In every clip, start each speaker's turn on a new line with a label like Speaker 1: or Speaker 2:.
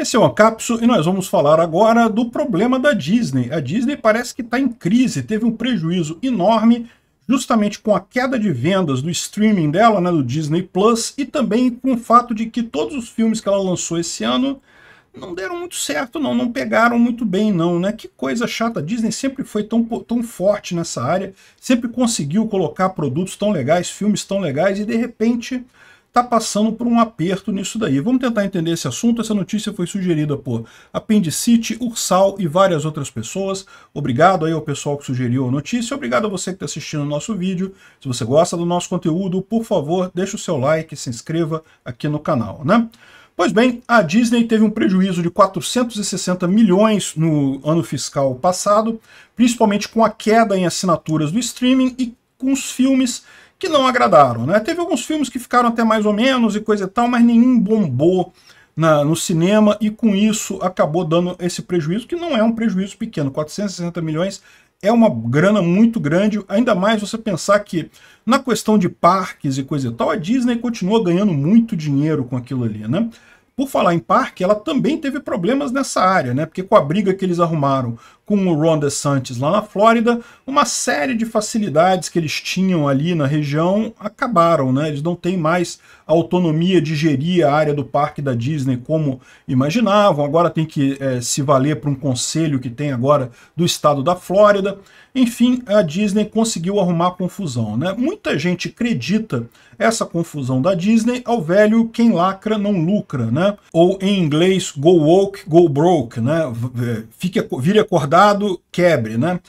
Speaker 1: Esse é o Ancapso e nós vamos falar agora do problema da Disney. A Disney parece que está em crise, teve um prejuízo enorme justamente com a queda de vendas do streaming dela, né, do Disney Plus, e também com o fato de que todos os filmes que ela lançou esse ano não deram muito certo não, não pegaram muito bem não, né? Que coisa chata, a Disney sempre foi tão, tão forte nessa área, sempre conseguiu colocar produtos tão legais, filmes tão legais, e de repente está passando por um aperto nisso daí. Vamos tentar entender esse assunto. Essa notícia foi sugerida por Apendicite, Ursal e várias outras pessoas. Obrigado aí ao pessoal que sugeriu a notícia. Obrigado a você que está assistindo o nosso vídeo. Se você gosta do nosso conteúdo, por favor, deixe o seu like, se inscreva aqui no canal, né? Pois bem, a Disney teve um prejuízo de 460 milhões no ano fiscal passado, principalmente com a queda em assinaturas do streaming e com os filmes que não agradaram. Né? Teve alguns filmes que ficaram até mais ou menos e coisa e tal, mas nenhum bombou na, no cinema e com isso acabou dando esse prejuízo, que não é um prejuízo pequeno. 460 milhões é uma grana muito grande, ainda mais você pensar que na questão de parques e coisa e tal, a Disney continua ganhando muito dinheiro com aquilo ali, né? Por falar em parque, ela também teve problemas nessa área, né? Porque com a briga que eles arrumaram com o Ron DeSantis lá na Flórida, uma série de facilidades que eles tinham ali na região acabaram, né? Eles não têm mais autonomia de gerir a área do parque da Disney como imaginavam, agora tem que é, se valer para um conselho que tem agora do estado da Flórida. Enfim, a Disney conseguiu arrumar confusão, né? Muita gente acredita essa confusão da Disney ao velho quem lacra não lucra, né? Ou em inglês, go woke, go broke, né? Fique, vire acordar mercado quebre, né?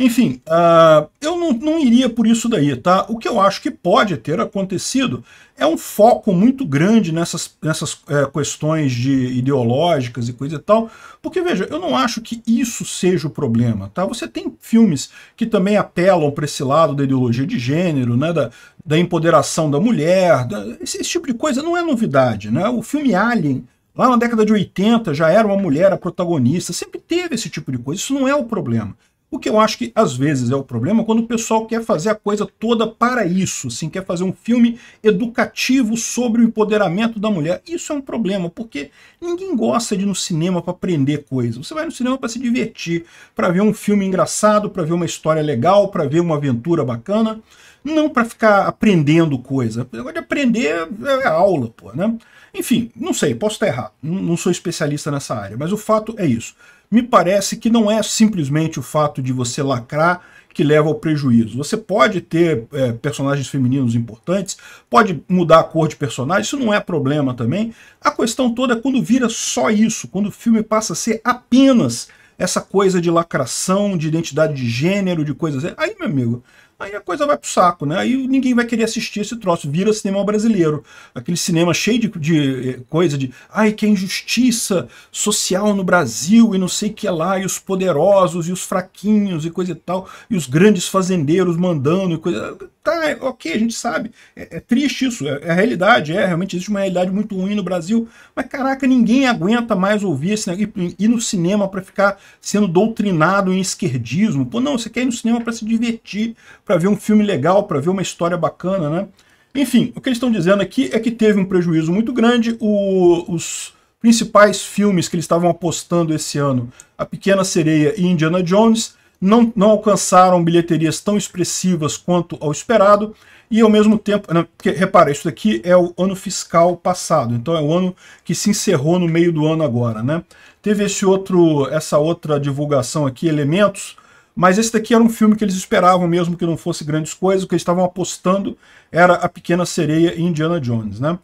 Speaker 1: Enfim, uh, eu não, não iria por isso daí, tá? O que eu acho que pode ter acontecido é um foco muito grande nessas, nessas é, questões de ideológicas e coisa e tal, porque, veja, eu não acho que isso seja o problema, tá? Você tem filmes que também apelam para esse lado da ideologia de gênero, né, da, da empoderação da mulher, da, esse, esse tipo de coisa não é novidade, né? O filme Alien Lá na década de 80 já era uma mulher a protagonista, sempre teve esse tipo de coisa. Isso não é o problema. O que eu acho que às vezes é o problema quando o pessoal quer fazer a coisa toda para isso, assim quer fazer um filme educativo sobre o empoderamento da mulher. Isso é um problema, porque ninguém gosta de ir no cinema para aprender coisa Você vai no cinema para se divertir, para ver um filme engraçado, para ver uma história legal, para ver uma aventura bacana, não para ficar aprendendo coisa. O negócio de aprender é, é aula, pô, né? Enfim, não sei, posso estar errado, não sou especialista nessa área, mas o fato é isso me parece que não é simplesmente o fato de você lacrar que leva ao prejuízo. Você pode ter é, personagens femininos importantes, pode mudar a cor de personagem, isso não é problema também. A questão toda é quando vira só isso, quando o filme passa a ser apenas essa coisa de lacração, de identidade de gênero, de coisas. Aí, meu amigo, aí a coisa vai pro saco, né? Aí ninguém vai querer assistir esse troço, vira cinema brasileiro. Aquele cinema cheio de, de eh, coisa de, ai, que é injustiça social no Brasil e não sei o que é lá, e os poderosos e os fraquinhos e coisa e tal, e os grandes fazendeiros mandando e coisa tá, é, ok, a gente sabe. É, é triste isso, é, é, a realidade, é, realmente existe uma realidade muito ruim no Brasil, mas caraca, ninguém aguenta mais ouvir esse negócio, ir no cinema para ficar sendo doutrinado em esquerdismo. Pô, não, você quer ir no cinema para se divertir, para ver um filme legal, para ver uma história bacana, né? Enfim, o que eles estão dizendo aqui é que teve um prejuízo muito grande, o, os principais filmes que eles estavam apostando esse ano, A Pequena Sereia e Indiana Jones, não, não alcançaram bilheterias tão expressivas quanto ao esperado, e ao mesmo tempo, não, porque, repara, isso daqui é o ano fiscal passado, então é o ano que se encerrou no meio do ano agora, né? Teve esse outro, essa outra divulgação aqui, Elementos, mas esse daqui era um filme que eles esperavam mesmo que não fosse grandes coisas, o que eles estavam apostando era A Pequena Sereia e Indiana Jones, né?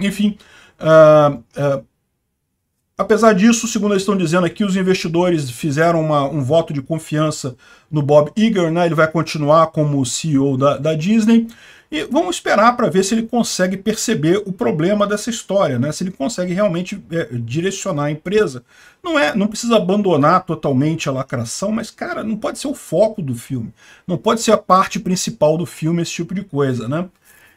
Speaker 1: Enfim, uh, uh, Apesar disso, segundo eles estão dizendo aqui, os investidores fizeram uma, um voto de confiança no Bob Iger, né? ele vai continuar como CEO da, da Disney, e vamos esperar para ver se ele consegue perceber o problema dessa história, né? se ele consegue realmente é, direcionar a empresa. Não, é, não precisa abandonar totalmente a lacração, mas, cara, não pode ser o foco do filme, não pode ser a parte principal do filme, esse tipo de coisa, né?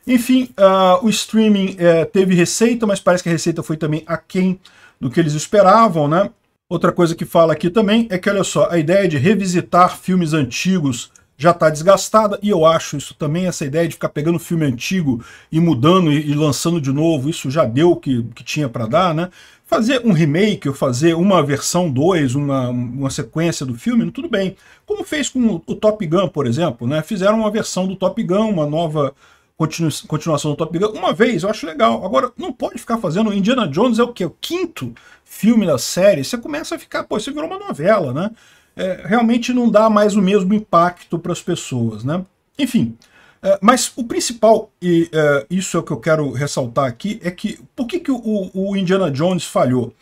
Speaker 1: Enfim, uh, o streaming uh, teve receita, mas parece que a receita foi também aquém do que eles esperavam, né? Outra coisa que fala aqui também é que, olha só, a ideia de revisitar filmes antigos já está desgastada, e eu acho isso também, essa ideia de ficar pegando filme antigo e mudando e, lançando de novo, isso já deu o que, que tinha para dar, né? Fazer um remake ou fazer uma versão 2, uma, uma sequência do filme, tudo bem. Como fez com o Top Gun, por exemplo, né? Fizeram uma versão do Top Gun, uma nova continu continuação do Top Gun. Uma vez, eu acho legal. Agora, não pode ficar fazendo. Indiana Jones é o que? O quinto filme da série. Você começa a ficar, pô, você virou uma novela, né? É, realmente não dá mais o mesmo impacto para as pessoas, né? Enfim. É, mas o principal, e é, isso é o que eu quero ressaltar aqui, é que por que, que o, o Indiana Jones falhou?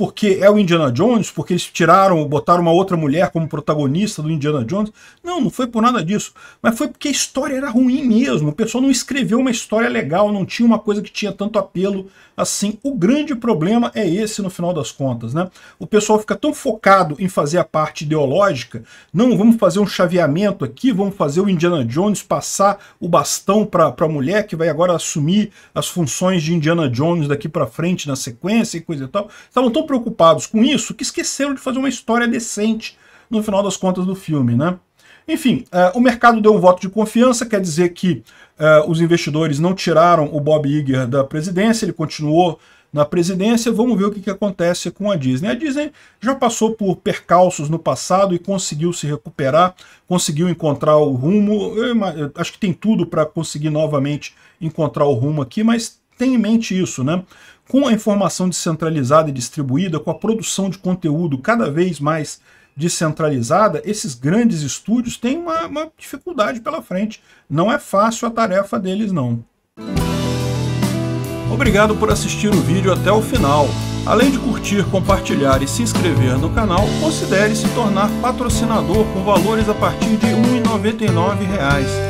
Speaker 1: porque é o Indiana Jones, porque eles tiraram, botaram uma outra mulher como protagonista do Indiana Jones. Não, não foi por nada disso. Mas foi porque a história era ruim mesmo. O pessoal não escreveu uma história legal, não tinha uma coisa que tinha tanto apelo assim. O grande problema é esse no final das contas, né? O pessoal fica tão focado em fazer a parte ideológica, não, vamos fazer um chaveamento aqui, vamos fazer o Indiana Jones passar o bastão para a mulher que vai agora assumir as funções de Indiana Jones daqui para frente na sequência e coisa e tal. Estavam tão preocupados com isso que esqueceram de fazer uma história decente no final das contas do filme, né? Enfim, uh, o mercado deu um voto de confiança, quer dizer que uh, os investidores não tiraram o Bob Iger da presidência, ele continuou na presidência. Vamos ver o que, que, acontece com a Disney. A Disney já passou por percalços no passado e conseguiu se recuperar, conseguiu encontrar o rumo. Eu, eu acho que tem tudo para conseguir novamente encontrar o rumo aqui, mas tem em mente isso, né? com a informação descentralizada e distribuída, com a produção de conteúdo cada vez mais descentralizada, esses grandes estúdios têm uma, uma dificuldade pela frente. Não é fácil a tarefa deles, não. Obrigado por assistir o vídeo até o final. Além de curtir, compartilhar e se inscrever no canal, considere se tornar patrocinador com valores a partir de R$ 1,99